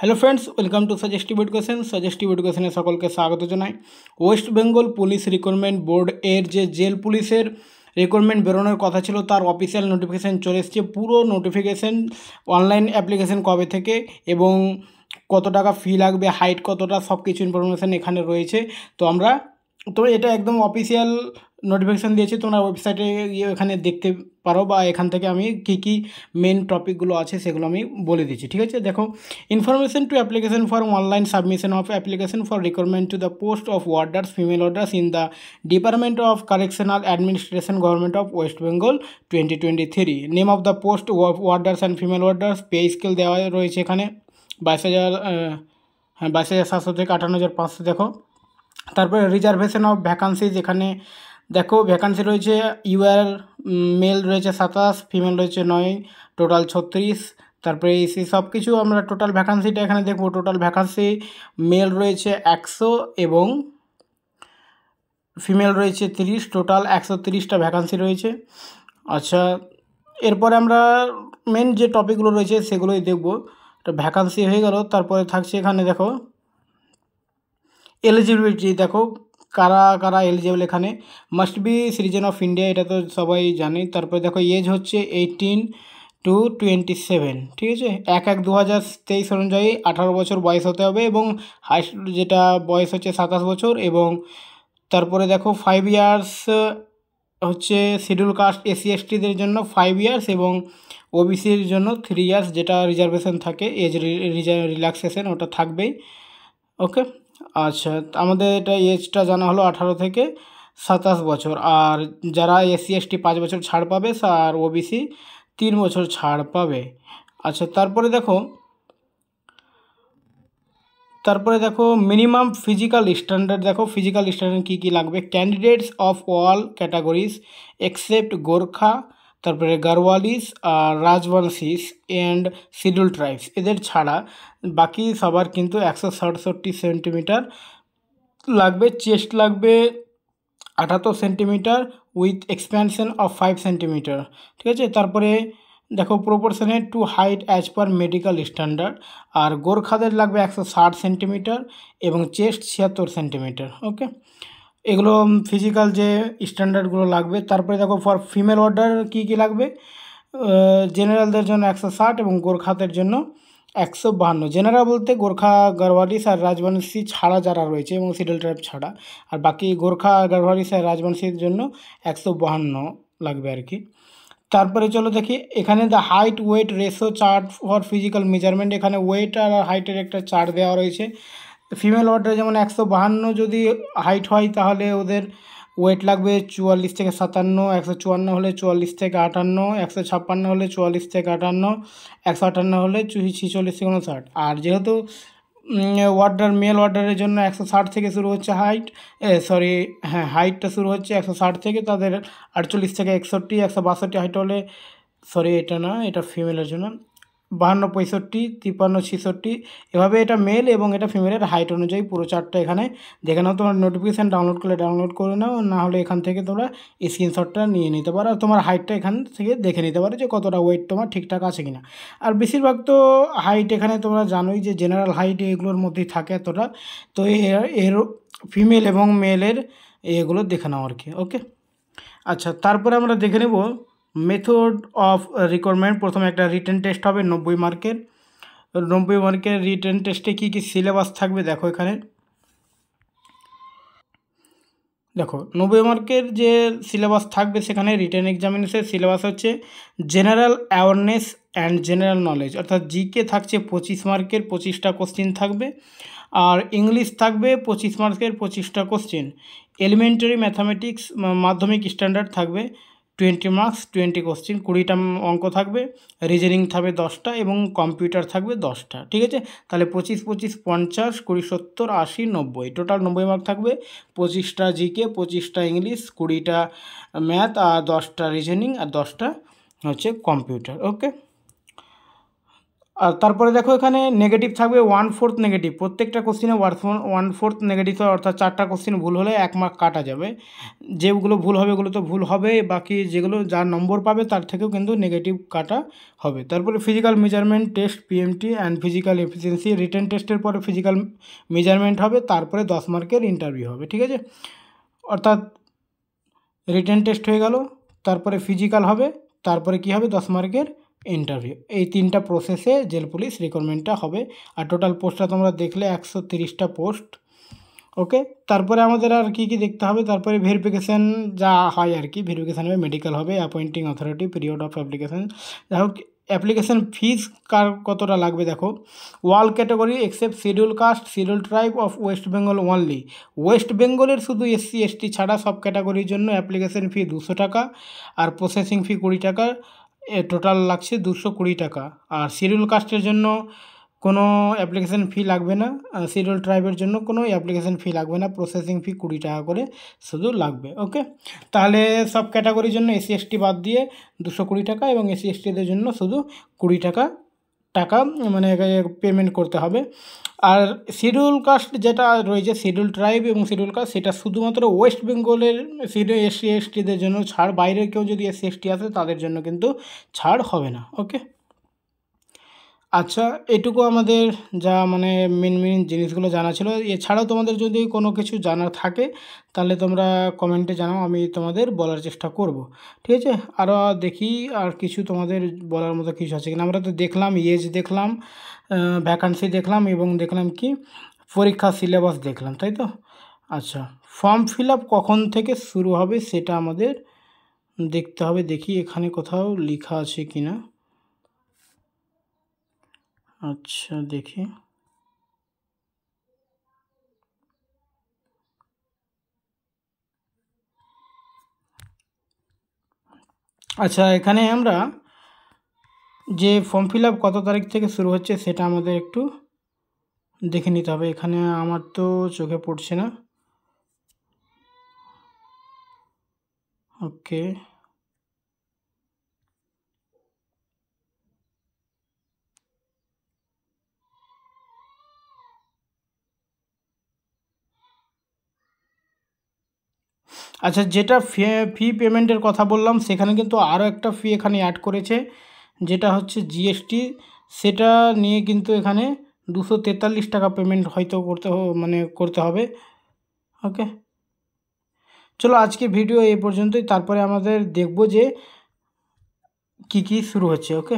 hello friends welcome to suggestive education suggestive এডুকেশনে সকলকে স্বাগত জানাই West Bengal police recruitment board এর যে জেল পুলিশের রিক্রুটমেন্ট বেরোনোর কথা ছিল তার অফিসিয়াল নোটিফিকেশান চলে এসছে পুরো নোটিফিকেশান অনলাইন অ্যাপ্লিকেশান কবে থেকে এবং কত টাকা ফি লাগবে হাইট কতটা সব কিছু ইনফরমেশান এখানে রয়েছে তো আমরা তো এটা একদম অফিসিয়াল নোটিফিকেশান দিয়েছি তোমরা ওয়েবসাইটে গিয়ে ওখানে দেখতে পারো বা এখান থেকে আমি কি কি মেন টপিকগুলো আছে সেগুলো আমি বলে দিচ্ছি ঠিক আছে দেখো information to application for online submission of application for recruitment to the post of warders female warders in the department of correctional administration government of West Bengal twenty twenty three name of the post warders and female warders pay scale দেওয়া রয়েছে এখানে বাইশ হাজার হ্যাঁ বাইশ হাজার সাতশো থেকে আটান্ন হাজার পাঁচশো দেখো তারপরে রিজার্ভেশন অফ ভ্যাকান্সিজ এখানে দেখো ভ্যাকান্সি রয়েছে ইউআর মেল রয়েছে সাতাশ ফিমেল রয়েছে নয় টোটাল ছত্রিশ তারপরে এসি সব কিছু আমরা টোটাল ভ্যাকান্সিটা এখানে দেখবো টোটাল ভ্যাকান্সি মেল রয়েছে একশো এবং ফিমেল রয়েছে তিরিশ টোটাল একশো তিরিশটা ভ্যাকান্সি রয়েছে আচ্ছা এরপরে আমরা মেন যে টপিকগুলো রয়েছে সেগুলোই দেখব তো ভ্যাকান্সি হয়ে গেল তারপরে থাকছে এখানে দেখো এলিজিবিলিটি দেখো কারা কারা এলিজেবল এখানে must be citizen of India এটা তো সবাই জানে তারপরে দেখো এজ হচ্ছে এইটিন টু টোয়েন্টি সেভেন ঠিক আছে এক এক দু হাজার তেইশ অনুযায়ী আঠারো বছর বয়স হতে হবে এবং হাই যেটা বয়স হচ্ছে সাতাশ বছর এবং তারপরে দেখো ফাইভ ইয়ার্স হচ্ছে শিডিউল কাস্ট এসসি এসটিদের জন্য ফাইভ ইয়ার্স এবং ওবিসির জন্য থ্রি ইয়ার্স যেটা রিজার্ভেশন থাকে এজ রিলাক্সেশন ওটা থাকবেই ওকে আচ্ছা আমাদের এটা এজটা জানা হলো আঠারো থেকে সাতাশ বছর আর যারা এসসি এসটি পাঁচ বছর ছাড় পাবে আর ওবিসি তিন বছর ছাড় পাবে আচ্ছা তারপরে দেখো তারপরে দেখো মিনিমাম ফিজিক্যাল স্ট্যান্ডার্ড দেখো ফিজিক্যাল স্ট্যান্ডার্ড কী কী লাগবে candidates of all categories except Gorkha তারপরে গারওয়ালিস আর রাজবংশিস অ্যান্ড শিডিউল ট্রাইবস এদের ছাড়া বাকি সবার কিন্তু একশো সাতষট্টি সেন্টিমিটার লাগবে চেস্ট লাগবে আঠাত্তর centimetre with expansion of five centimetre ঠিক আছে তারপরে দেখো প্রপোর্শনে to height as per medical standard আর গোর্খাদের লাগবে একশো ষাট সেন্টিমিটার এবং চেস্ট ছিয়াত্তর সেন্টিমিটার ওকে এগুলো ফিজিক্যাল যে স্ট্যান্ডার্ডগুলো লাগবে তারপরে দেখো ফর ফিমেল অর্ডার কি কি লাগবে জেনারেলদের জন্য একশো ষাট এবং গোর্খাদের জন্য একশো বাহান্ন জেনারেল বলতে গোর্খা গারওয়ারিস আর রাজবংশী ছাড়া যারা রয়েছে এবং সিডেল ট্রাইব ছাড়া আর বাকি গোর্খা গারওয়ারিস আর রাজবংশীর জন্য একশো বাহান্ন লাগবে আর কি তারপরে চলো দেখি এখানে the height weight ratio chart for physical measurement এখানে ওয়েট আর হাইটের একটা চার্ট দেওয়া রয়েছে ফিমেল ওয়ার্ডে যেমন একশো বাহান্ন যদি হাইট হয় তাহলে ওদের ওয়েট লাগবে চুয়াল্লিশ থেকে সাতান্ন একশো চুয়ান্ন হলে চুয়াল্লিশ থেকে আটান্ন একশো ছাপ্পান্ন হলে চুয়াল্লিশ থেকে আটান্ন একশো আটান্ন হলে ছিচল্লিশ থেকে উনষাট আর যেহেতু ওয়ার্ডার মেল ওয়ার্ডারের জন্য একশো ষাট থেকে শুরু হচ্ছে হাইট সরি হ্যাঁ হাইটটা শুরু হচ্ছে একশো ষাট থেকে তাদের আটচল্লিশ থেকে একষট্টি একশো বাষট্টি হাইট হলে সরি এটা না এটা ফিমেলের জন্য বাহান্ন পঁয়ষট্টি তিপ্পান্ন ছেষট্টি এভাবে এটা মেল এবং এটা ফিমেলের হাইট অনুযায়ী পুরো চারটা এখানে দেখে নাও তোমার নোটিফিকেশান ডাউনলোড করলে ডাউনলোড করে নাও না হলে এখান থেকে তোমরা স্ক্রিনশটটা নিয়ে নিতে পারো আর তোমার হাইটটা এখান থেকে দেখে নিতে পারো যে কতটা ওয়েট তোমার ঠিকঠাক আছে কিনা আর বেশিরভাগ তো হাইট এখানে তোমরা জানোই যে জেনারেল হাইট এগুলোর মধ্যেই থাকে এতটা তো এর ফিমেল এবং মেলের এগুলো দেখে নাও আর কি ওকে আচ্ছা তারপরে আমরা দেখে নেব মেথড অফ রিকোয়ারমেন্ট প্রথমে একটা রিটেন টেস্ট হবে নব্বই মার্কের নব্বই মার্কের রিটেন টেস্টে কী কী সিলেবাস থাকবে দেখো এখানে দেখো নব্বই মার্কের যে সিলেবাস থাকবে সেখানে রিটার্ন এক্সামিনেশনের সিলেবাস হচ্ছে general awareness and general knowledge অর্থাৎ জিকে থাকছে পঁচিশ মার্কের পঁচিশটা কোশ্চিন থাকবে আর ইংলিশ থাকবে পঁচিশ মার্কের পঁচিশটা কোশ্চিন এলিমেন্টারি ম্যাথামেটিক্স মাধ্যমিক স্ট্যান্ডার্ড থাকবে টোয়েন্টি মার্কস টোয়েন্টি কোশ্চিন কুড়িটা অঙ্ক থাকবে রিজনিং থাকবে দশটা এবং কম্পিউটার থাকবে দশটা ঠিক আছে তাহলে পঁচিশ পঁচিশ পঞ্চাশ কুড়ি সত্তর আশি নব্বই টোটাল নব্বই মার্ক থাকবে পঁচিশটা জিকে পঁচিশটা ইংলিশ কুড়িটা ম্যাথ আর দশটা রিজেনিং আর দশটা হচ্ছে কম্পিউটার ওকে আর তারপরে দেখো এখানে নেগেটিভ থাকবে ওয়ান ফোর্থ নেগেটিভ প্রত্যেকটা কোশ্চিনে ওয়ান ওয়ান ফোর্থ নেগেটিভ অর্থাৎ চারটা কোশ্চিন ভুল হলে এক মার্ক কাটা যাবে যেগুলো ভুল হবে ওগুলো তো ভুল হবে বাকি যেগুলো যার নম্বর পাবে তার থেকেও কিন্তু নেগেটিভ কাটা হবে তারপরে physical measurement test PMT and physical efficiency written টেস্টের পরে ফিজিক্যাল মেজারমেন্ট হবে তারপরে দশ মার্কের ইন্টারভিউ হবে ঠিক আছে অর্থাৎ রিটার্ন টেস্ট হয়ে গেল তারপরে ফিজিক্যাল হবে তারপরে কি হবে দশ মার্কের ইন্টারভিউ এই তিনটা প্রসেসে জেল পুলিশ রিকোয়ারমেন্টটা হবে আর টোটাল পোস্টটা তোমরা দেখলে একশো তিরিশটা পোস্ট ওকে তারপরে আমাদের আর কি কি দেখতে হবে তারপরে ভেরিফিকেশান যা হয় আর কি ভেরিফিকেশান হবে মেডিকেল হবে appointing authority period of application যাই হোক অ্যাপ্লিকেশান ফিজ কার কতটা লাগবে দেখো all category except schedule caste schedule tribe of West Bengal only West বেঙ্গলের শুধু এসসি এসটি ছাড়া সব ক্যাটাগরির জন্য অ্যাপ্লিকেশান ফি দুশো টাকা আর প্রসেসিং ফি কুড়ি টাকা টোটাল লাগছে দুশো কুড়ি টাকা আর শিডিউল কাস্টের জন্য কোনো অ্যাপ্লিকেশান ফি লাগবে না শিডিউল ট্রাইবের জন্য কোনো অ্যাপ্লিকেশান ফি লাগবে না প্রসেসিং ফি কুড়ি টাকা করে শুধু লাগবে ওকে তাহলে সব ক্যাটাগরির জন্য এসি এসটি বাদ দিয়ে দুশো কুড়ি টাকা এবং এসসি এসটিদের জন্য শুধু কুড়ি টাকা টাকা মানে পেমেন্ট করতে হবে আর শিডিউল কাস্ট যেটা রয়েছে শিডিউল ট্রাইব এবং শিডিউল কাস্ট সেটা শুধুমাত্র ওয়েস্ট বেঙ্গলের শিডিউল এসসি এসটিদের জন্য ছাড় বাইরে কেউ যদি এসসি এসটি আসে তাদের জন্য কিন্তু ছাড় হবে না ওকে আচ্ছা এটুকু আমাদের যা মানে মেন মেন জিনিসগুলো জানা ছিল এছাড়াও তোমাদের যদি কোনো কিছু জানা থাকে তাহলে তোমরা কমেন্টে জানাও আমি তোমাদের বলার চেষ্টা করব ঠিক আছে আরও দেখি আর কিছু তোমাদের বলার মতো কিছু আছে কিনা আমরা তো দেখলাম এজ দেখলাম ভ্যাকান্সি দেখলাম এবং দেখলাম কি পরীক্ষা সিলেবাস দেখলাম তাই তো আচ্ছা ফর্ম ফিল কখন থেকে শুরু হবে সেটা আমাদের দেখতে হবে দেখি এখানে কোথাও লেখা আছে কিনা আচ্ছা দেখি আচ্ছা এখানে আমরা যে ফর্ম ফিল কত তারিখ থেকে শুরু হচ্ছে সেটা আমাদের একটু দেখে নিতে হবে এখানে আমার তো চোখে পড়ছে না ওকে আচ্ছা যেটা ফি পেমেন্টের কথা বললাম সেখানে কিন্তু আরও একটা ফি এখানে অ্যাড করেছে যেটা হচ্ছে জিএসটি সেটা নিয়ে কিন্তু এখানে দুশো তেতাল্লিশ টাকা পেমেন্ট হয়তো করতে মানে করতে হবে ওকে চলো আজকে ভিডিও এই পর্যন্তই তারপরে আমাদের দেখব যে কি কি শুরু হচ্ছে ওকে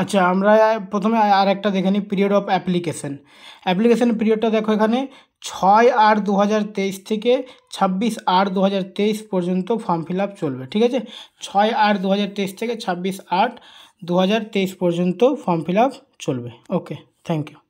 আচ্ছা আমরা প্রথমে আর একটা দেখে নিই পিরিয়ড অফ অ্যাপ্লিকেশান অ্যাপ্লিকেশান পিরিয়ডটা দেখো এখানে ছয় আট দু থেকে ছাব্বিশ আট দু তেইশ পর্যন্ত ফর্ম ফিল চলবে ঠিক আছে ছয় আট দু থেকে ছাব্বিশ আট দু পর্যন্ত ফর্ম ফিল চলবে ওকে থ্যাংক ইউ